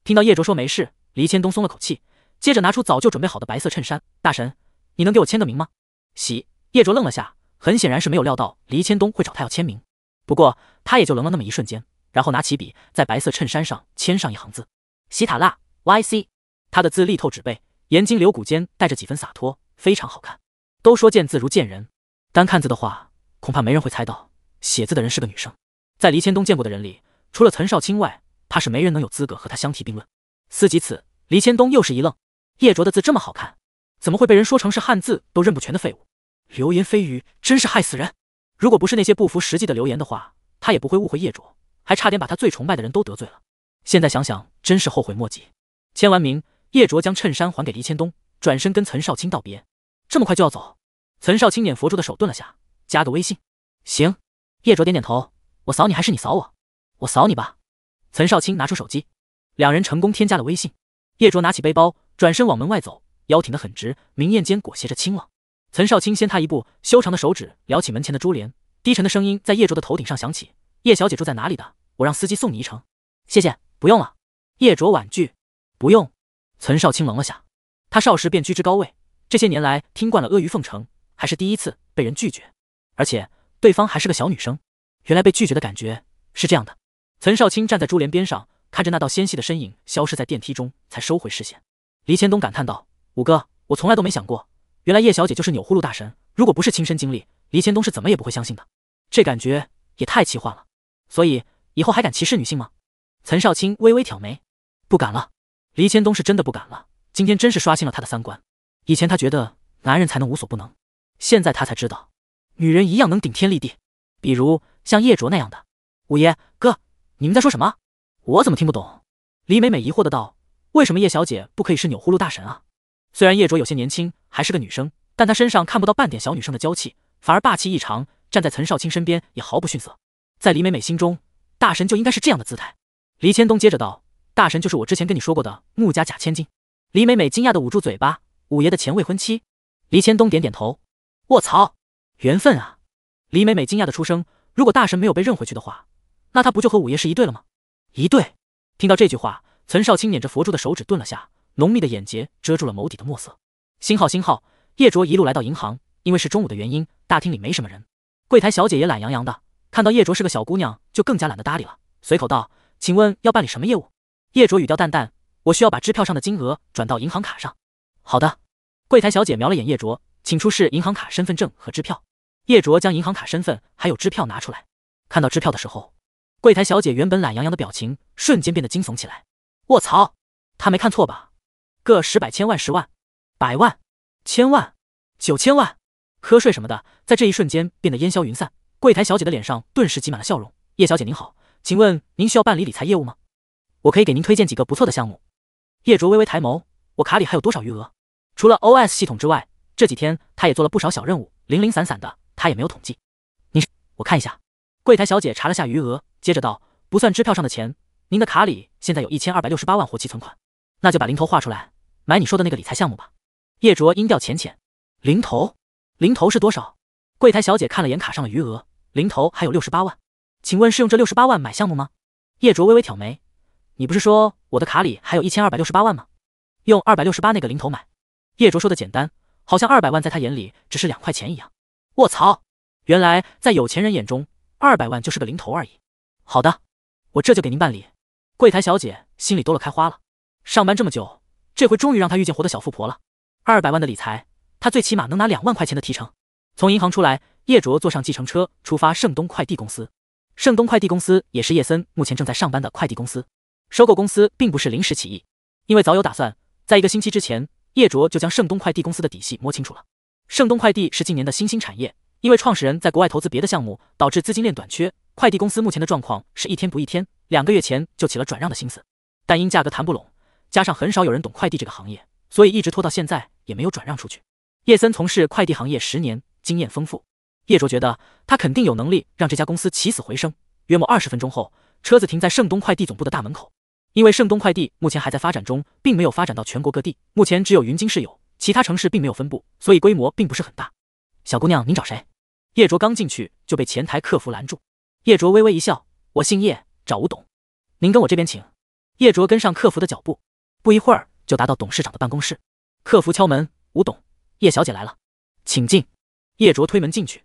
听到叶卓说没事，黎千东松了口气，接着拿出早就准备好的白色衬衫：“大神，你能给我签个名吗？”喜叶卓愣了下，很显然是没有料到黎千东会找他要签名。不过他也就愣了那么一瞬间，然后拿起笔，在白色衬衫上签上一行字：“喜塔腊 Y C。”他的字力透纸背，颜筋柳骨间带着几分洒脱，非常好看。都说见字如见人，单看字的话，恐怕没人会猜到写字的人是个女生。在黎千东见过的人里，除了岑少卿外，怕是没人能有资格和他相提并论。思及此，黎千东又是一愣。叶卓的字这么好看，怎么会被人说成是汉字都认不全的废物？流言蜚语真是害死人！如果不是那些不服实际的流言的话，他也不会误会叶卓，还差点把他最崇拜的人都得罪了。现在想想，真是后悔莫及。签完名，叶卓将衬衫还给黎千东，转身跟岑少卿道别。这么快就要走？岑少卿捻佛珠的手顿了下，加个微信。行。叶卓点点头，我扫你还是你扫我？我扫你吧。岑少卿拿出手机，两人成功添加了微信。叶卓拿起背包，转身往门外走，腰挺得很直，明艳间裹挟着清冷。岑少卿先他一步，修长的手指撩起门前的珠帘，低沉的声音在叶卓的头顶上响起：“叶小姐住在哪里的？我让司机送你一程。”“谢谢，不用了。”叶卓婉拒。“不用。”岑少卿愣了下，他少时便居之高位，这些年来听惯了阿谀奉承，还是第一次被人拒绝，而且对方还是个小女生。原来被拒绝的感觉是这样的。岑少卿站在珠帘边上，看着那道纤细的身影消失在电梯中，才收回视线。黎千东感叹道：“五哥，我从来都没想过，原来叶小姐就是钮祜禄大神。如果不是亲身经历，黎千东是怎么也不会相信的。这感觉也太奇幻了。所以以后还敢歧视女性吗？”岑少卿微微挑眉：“不敢了。”黎千东是真的不敢了。今天真是刷新了他的三观。以前他觉得男人才能无所不能，现在他才知道，女人一样能顶天立地。比如像叶卓那样的五爷哥。你们在说什么？我怎么听不懂？李美美疑惑的道：“为什么叶小姐不可以是钮祜禄大神啊？”虽然叶卓有些年轻，还是个女生，但她身上看不到半点小女生的娇气，反而霸气异常，站在岑少卿身边也毫不逊色。在李美美心中，大神就应该是这样的姿态。黎千东接着道：“大神就是我之前跟你说过的穆家假千金。”李美美惊讶的捂住嘴巴：“五爷的前未婚妻？”黎千东点点头：“卧槽，缘分啊！”李美美惊讶的出声：“如果大神没有被认回去的话。”那他不就和五爷是一对了吗？一对。听到这句话，岑少卿捻着佛珠的手指顿了下，浓密的眼睫遮住了眸底的墨色。星号星号，叶卓一路来到银行，因为是中午的原因，大厅里没什么人，柜台小姐也懒洋洋的。看到叶卓是个小姑娘，就更加懒得搭理了，随口道：“请问要办理什么业务？”叶卓语调淡淡：“我需要把支票上的金额转到银行卡上。”好的。柜台小姐瞄了眼叶卓，请出示银行卡、身份证和支票。叶卓将银行卡、身份还有支票拿出来，看到支票的时候。柜台小姐原本懒洋洋的表情瞬间变得惊悚起来。卧槽，他没看错吧？个十百千万十万百万千万九千万，瞌睡什么的，在这一瞬间变得烟消云散。柜台小姐的脸上顿时挤满了笑容。叶小姐您好，请问您需要办理理财业务吗？我可以给您推荐几个不错的项目。叶卓微微抬眸，我卡里还有多少余额？除了 OS 系统之外，这几天他也做了不少小任务，零零散散的，他也没有统计。您，我看一下。柜台小姐查了下余额，接着道：“不算支票上的钱，您的卡里现在有一千二百六十八万活期存款，那就把零头划出来，买你说的那个理财项目吧。”叶卓音调浅浅，零头，零头是多少？柜台小姐看了眼卡上的余额，零头还有六十八万，请问是用这六十八万买项目吗？叶卓微微挑眉：“你不是说我的卡里还有一千二百六十八万吗？用二百六十八那个零头买？”叶卓说的简单，好像二百万在他眼里只是两块钱一样。卧槽！原来在有钱人眼中。二百万就是个零头而已。好的，我这就给您办理。柜台小姐心里多了开花了，上班这么久，这回终于让她遇见活的小富婆了。二百万的理财，她最起码能拿两万块钱的提成。从银行出来，叶卓坐上计程车，出发盛东快递公司。盛东快递公司也是叶森目前正在上班的快递公司。收购公司并不是临时起意，因为早有打算，在一个星期之前，叶卓就将盛东快递公司的底细摸清楚了。盛东快递是近年的新兴产业。因为创始人在国外投资别的项目，导致资金链短缺。快递公司目前的状况是一天不一天。两个月前就起了转让的心思，但因价格谈不拢，加上很少有人懂快递这个行业，所以一直拖到现在也没有转让出去。叶森从事快递行业十年，经验丰富。叶卓觉得他肯定有能力让这家公司起死回生。约莫二十分钟后，车子停在盛东快递总部的大门口。因为盛东快递目前还在发展中，并没有发展到全国各地，目前只有云金市有，其他城市并没有分部，所以规模并不是很大。小姑娘，您找谁？叶卓刚进去就被前台客服拦住。叶卓微微一笑：“我姓叶，找吴董。您跟我这边请。”叶卓跟上客服的脚步，不一会儿就达到董事长的办公室。客服敲门：“吴董，叶小姐来了，请进。”叶卓推门进去。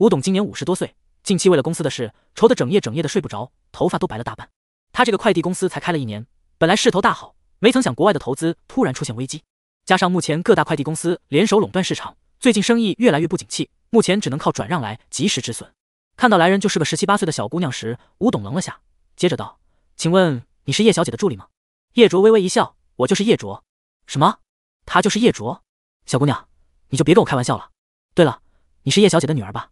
吴董今年五十多岁，近期为了公司的事愁得整夜整夜的睡不着，头发都白了大半。他这个快递公司才开了一年，本来势头大好，没曾想国外的投资突然出现危机，加上目前各大快递公司联手垄断市场。最近生意越来越不景气，目前只能靠转让来及时止损。看到来人就是个十七八岁的小姑娘时，吴董愣了下，接着道：“请问你是叶小姐的助理吗？”叶卓微微一笑：“我就是叶卓。”“什么？她就是叶卓？”小姑娘，你就别跟我开玩笑了。对了，你是叶小姐的女儿吧？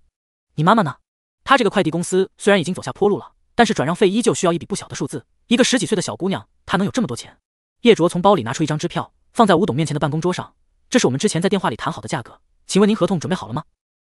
你妈妈呢？她这个快递公司虽然已经走下坡路了，但是转让费依旧需要一笔不小的数字。一个十几岁的小姑娘，她能有这么多钱？叶卓从包里拿出一张支票，放在吴董面前的办公桌上：“这是我们之前在电话里谈好的价格。”请问您合同准备好了吗？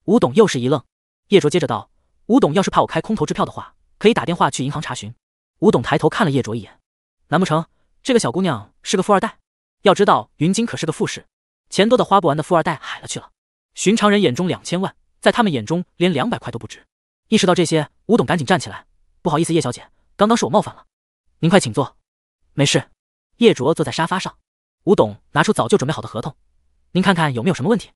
吴董又是一愣，叶卓接着道：“吴董要是怕我开空头支票的话，可以打电话去银行查询。”吴董抬头看了叶卓一眼，难不成这个小姑娘是个富二代？要知道云金可是个富士，钱多的花不完的富二代海了去了。寻常人眼中两千万，在他们眼中连两百块都不值。意识到这些，吴董赶紧站起来：“不好意思，叶小姐，刚刚是我冒犯了，您快请坐，没事。”叶卓坐在沙发上，吴董拿出早就准备好的合同：“您看看有没有什么问题？”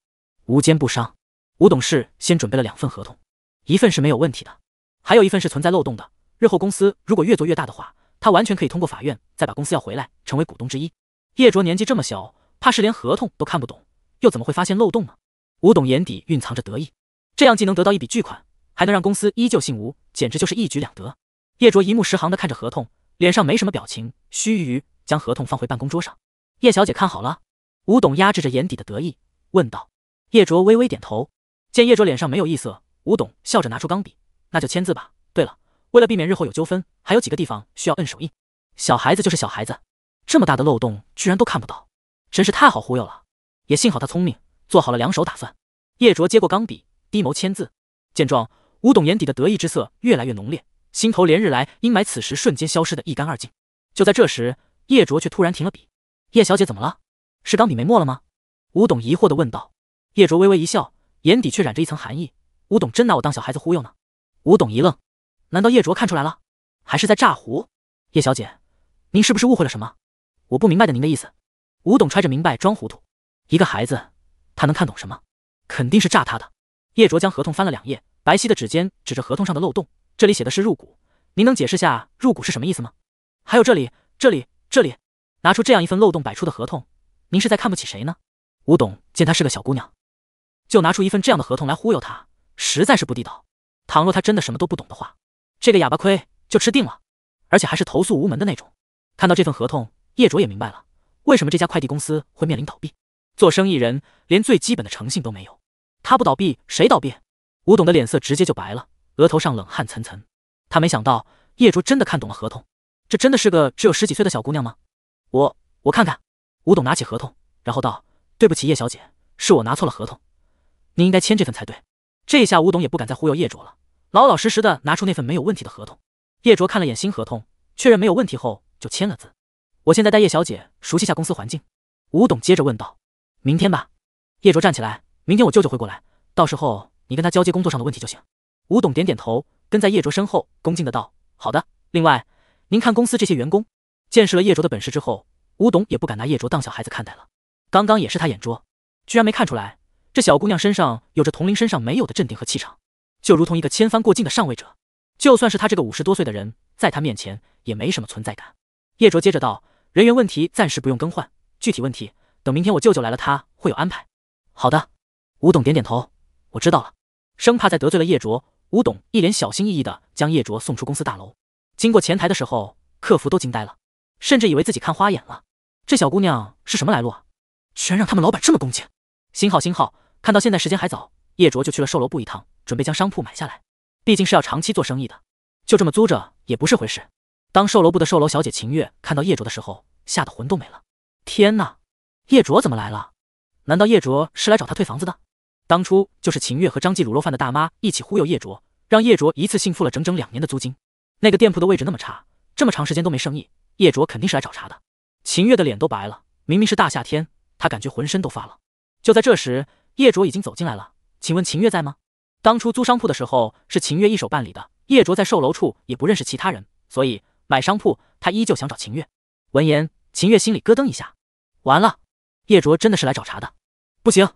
无奸不商，吴董事先准备了两份合同，一份是没有问题的，还有一份是存在漏洞的。日后公司如果越做越大的话，他完全可以通过法院再把公司要回来，成为股东之一。叶卓年纪这么小，怕是连合同都看不懂，又怎么会发现漏洞呢？吴董眼底蕴藏着得意，这样既能得到一笔巨款，还能让公司依旧姓吴，简直就是一举两得。叶卓一目十行的看着合同，脸上没什么表情，须臾将合同放回办公桌上。叶小姐看好了，吴董压制着眼底的得意，问道。叶卓微微点头，见叶卓脸上没有异色，吴董笑着拿出钢笔，那就签字吧。对了，为了避免日后有纠纷，还有几个地方需要摁手印。小孩子就是小孩子，这么大的漏洞居然都看不到，真是太好忽悠了。也幸好他聪明，做好了两手打算。叶卓接过钢笔，低眸签字。见状，吴董眼底的得意之色越来越浓烈，心头连日来阴霾此时瞬间消失的一干二净。就在这时，叶卓却突然停了笔。叶小姐怎么了？是钢笔没墨了吗？吴董疑惑地问道。叶卓微微一笑，眼底却染着一层寒意。吴董真拿我当小孩子忽悠呢？吴董一愣，难道叶卓看出来了？还是在诈胡？叶小姐，您是不是误会了什么？我不明白的您的意思。吴董揣着明白装糊涂，一个孩子，他能看懂什么？肯定是诈他的。叶卓将合同翻了两页，白皙的指尖指着合同上的漏洞：“这里写的是入股，您能解释下入股是什么意思吗？还有这里，这里，这里，拿出这样一份漏洞百出的合同，您是在看不起谁呢？”吴董见她是个小姑娘。就拿出一份这样的合同来忽悠他，实在是不地道。倘若他真的什么都不懂的话，这个哑巴亏就吃定了，而且还是投诉无门的那种。看到这份合同，叶卓也明白了为什么这家快递公司会面临倒闭。做生意人连最基本的诚信都没有，他不倒闭谁倒闭？吴董的脸色直接就白了，额头上冷汗涔涔。他没想到叶卓真的看懂了合同，这真的是个只有十几岁的小姑娘吗？我我看看。吴董拿起合同，然后道：“对不起，叶小姐，是我拿错了合同。”您应该签这份才对。这下吴董也不敢再忽悠叶卓了，老老实实的拿出那份没有问题的合同。叶卓看了眼新合同，确认没有问题后就签了字。我现在带叶小姐熟悉下公司环境。吴董接着问道：“明天吧。”叶卓站起来：“明天我舅舅会过来，到时候你跟他交接工作上的问题就行。”吴董点点头，跟在叶卓身后恭敬的道：“好的。”另外，您看公司这些员工，见识了叶卓的本事之后，吴董也不敢拿叶卓当小孩子看待了。刚刚也是他眼拙，居然没看出来。这小姑娘身上有着童林身上没有的镇定和气场，就如同一个千帆过尽的上位者。就算是他这个五十多岁的人，在她面前也没什么存在感。叶卓接着道：“人员问题暂时不用更换，具体问题等明天我舅舅来了，他会有安排。”“好的。”吴董点点头，“我知道了。”生怕再得罪了叶卓，吴董一脸小心翼翼的将叶卓送出公司大楼。经过前台的时候，客服都惊呆了，甚至以为自己看花眼了。这小姑娘是什么来路啊？居然让他们老板这么恭敬？新号，新号。看到现在时间还早，叶卓就去了售楼部一趟，准备将商铺买下来。毕竟是要长期做生意的，就这么租着也不是回事。当售楼部的售楼小姐秦月看到叶卓的时候，吓得魂都没了。天哪，叶卓怎么来了？难道叶卓是来找他退房子的？当初就是秦月和张记卤肉饭的大妈一起忽悠叶卓，让叶卓一次性付了整整两年的租金。那个店铺的位置那么差，这么长时间都没生意，叶卓肯定是来找茬的。秦月的脸都白了，明明是大夏天，她感觉浑身都发冷。就在这时。叶卓已经走进来了，请问秦月在吗？当初租商铺的时候是秦月一手办理的，叶卓在售楼处也不认识其他人，所以买商铺他依旧想找秦月。闻言，秦月心里咯噔一下，完了，叶卓真的是来找茬的，不行，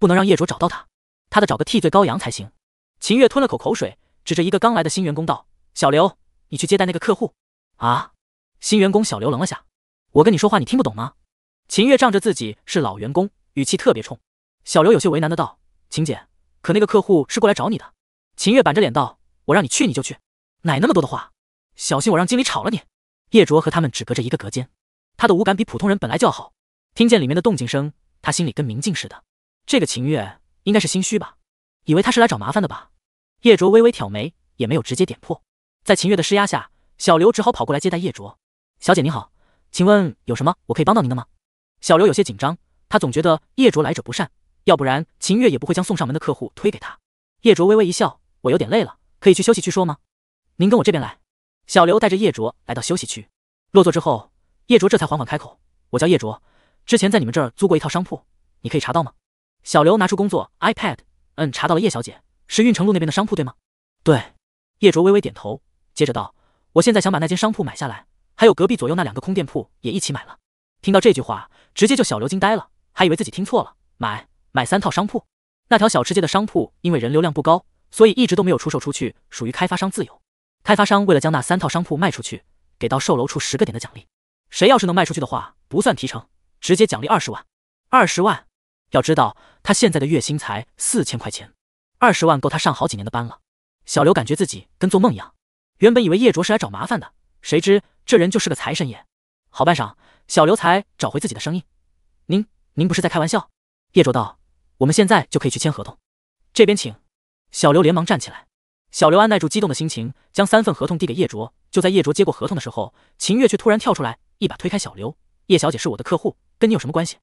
不能让叶卓找到他，他得找个替罪羔羊才行。秦月吞了口口水，指着一个刚来的新员工道：“小刘，你去接待那个客户。”啊！新员工小刘愣了下，我跟你说话你听不懂吗？秦月仗着自己是老员工，语气特别冲。小刘有些为难的道：“秦姐，可那个客户是过来找你的。”秦月板着脸道：“我让你去你就去，哪那么多的话，小心我让经理炒了你。”叶卓和他们只隔着一个隔间，他的五感比普通人本来就要好，听见里面的动静声，他心里跟明镜似的。这个秦月应该是心虚吧，以为他是来找麻烦的吧？叶卓微微挑眉，也没有直接点破。在秦月的施压下，小刘只好跑过来接待叶卓。小姐您好，请问有什么我可以帮到您的吗？小刘有些紧张，他总觉得叶卓来者不善。要不然秦月也不会将送上门的客户推给他。叶卓微微一笑：“我有点累了，可以去休息区说吗？您跟我这边来。”小刘带着叶卓来到休息区，落座之后，叶卓这才缓缓开口：“我叫叶卓，之前在你们这儿租过一套商铺，你可以查到吗？”小刘拿出工作 iPad，嗯，查到了。叶小姐是运城路那边的商铺对吗？对。叶卓微微点头，接着道：“我现在想把那间商铺买下来，还有隔壁左右那两个空店铺也一起买了。”听到这句话，直接就小刘惊呆了，还以为自己听错了，买。买三套商铺，那条小吃街的商铺因为人流量不高，所以一直都没有出售出去，属于开发商自有。开发商为了将那三套商铺卖出去，给到售楼处十个点的奖励。谁要是能卖出去的话，不算提成，直接奖励二十万。二十万，要知道他现在的月薪才四千块钱，二十万够他上好几年的班了。小刘感觉自己跟做梦一样，原本以为叶卓是来找麻烦的，谁知这人就是个财神爷。好半晌，小刘才找回自己的声音：“您您不是在开玩笑？”叶卓道。我们现在就可以去签合同，这边请。小刘连忙站起来，小刘按耐住激动的心情，将三份合同递给叶卓。就在叶卓接过合同的时候，秦月却突然跳出来，一把推开小刘。叶小姐是我的客户，跟你有什么关系？